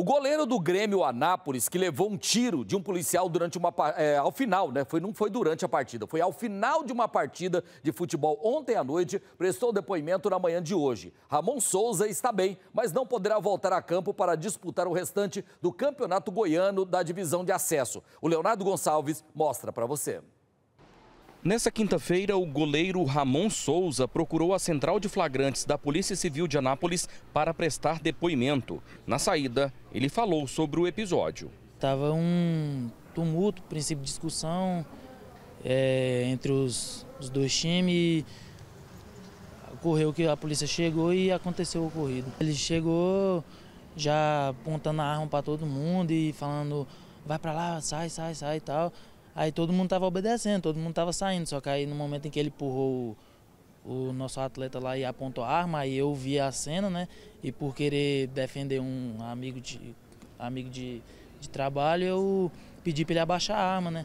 O goleiro do Grêmio Anápolis, que levou um tiro de um policial durante uma é, ao final, né? Foi, não foi durante a partida, foi ao final de uma partida de futebol ontem à noite, prestou depoimento na manhã de hoje. Ramon Souza está bem, mas não poderá voltar a campo para disputar o restante do Campeonato Goiano da divisão de acesso. O Leonardo Gonçalves mostra para você. Nessa quinta-feira, o goleiro Ramon Souza procurou a central de flagrantes da Polícia Civil de Anápolis para prestar depoimento. Na saída, ele falou sobre o episódio. Estava um tumulto, princípio de discussão é, entre os, os dois times. Ocorreu que a polícia chegou e aconteceu o ocorrido. Ele chegou já apontando a arma para todo mundo e falando vai para lá, sai, sai, sai e tal. Aí todo mundo estava obedecendo, todo mundo estava saindo, só que aí no momento em que ele empurrou o, o nosso atleta lá e apontou a arma, aí eu vi a cena, né? E por querer defender um amigo de, amigo de, de trabalho, eu pedi para ele abaixar a arma, né?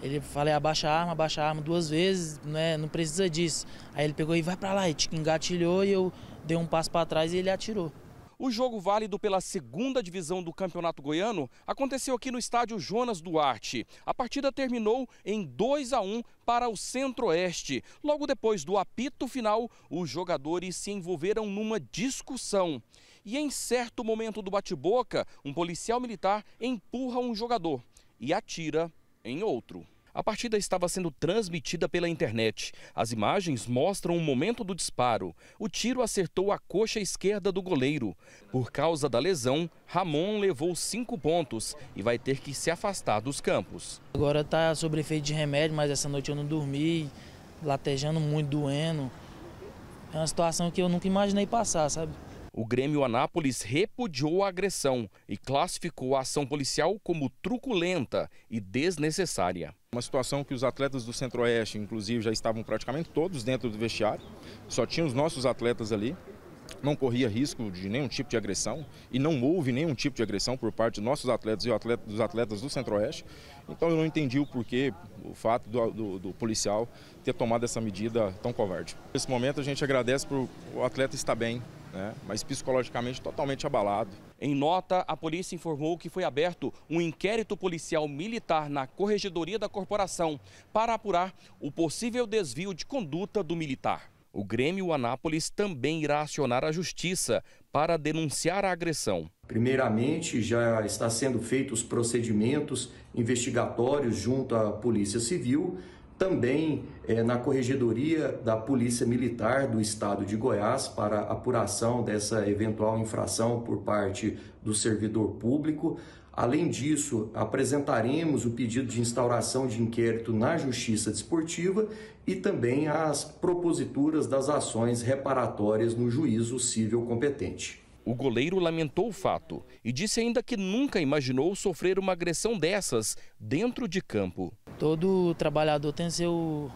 Ele falei, abaixa a arma, abaixa a arma duas vezes, né? Não precisa disso. Aí ele pegou e vai para lá, e tipo, engatilhou e eu dei um passo para trás e ele atirou. O jogo válido pela segunda divisão do Campeonato Goiano aconteceu aqui no estádio Jonas Duarte. A partida terminou em 2 a 1 para o Centro-Oeste. Logo depois do apito final, os jogadores se envolveram numa discussão. E em certo momento do bate-boca, um policial militar empurra um jogador e atira em outro. A partida estava sendo transmitida pela internet. As imagens mostram o momento do disparo. O tiro acertou a coxa esquerda do goleiro. Por causa da lesão, Ramon levou cinco pontos e vai ter que se afastar dos campos. Agora está sobre efeito de remédio, mas essa noite eu não dormi, latejando muito, doendo. É uma situação que eu nunca imaginei passar, sabe? o Grêmio Anápolis repudiou a agressão e classificou a ação policial como truculenta e desnecessária. Uma situação que os atletas do Centro-Oeste, inclusive, já estavam praticamente todos dentro do vestiário, só tinha os nossos atletas ali. Não corria risco de nenhum tipo de agressão e não houve nenhum tipo de agressão por parte dos nossos atletas e dos atletas do Centro-Oeste. Então eu não entendi o porquê, o fato do, do, do, policial ter tomado essa medida tão covarde. Nesse momento a gente agradece por o atleta estar bem, né, mas psicologicamente totalmente abalado. Em nota, a polícia informou que foi aberto um inquérito policial militar na corregedoria da corporação para apurar o possível desvio de conduta do militar. O Grêmio Anápolis também irá acionar a justiça para denunciar a agressão. Primeiramente, já está sendo feitos os procedimentos investigatórios junto à Polícia Civil também é, na Corregedoria da Polícia Militar do Estado de Goiás para apuração dessa eventual infração por parte do servidor público. Além disso, apresentaremos o pedido de instauração de inquérito na Justiça Desportiva e também as proposituras das ações reparatórias no juízo civil competente. O goleiro lamentou o fato e disse ainda que nunca imaginou sofrer uma agressão dessas dentro de campo. Todo trabalhador tem seu,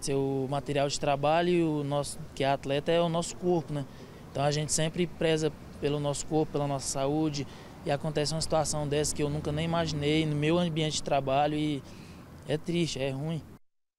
seu material de trabalho e o nosso, que é atleta, é o nosso corpo, né? Então a gente sempre preza pelo nosso corpo, pela nossa saúde. E acontece uma situação dessa que eu nunca nem imaginei no meu ambiente de trabalho e é triste, é ruim.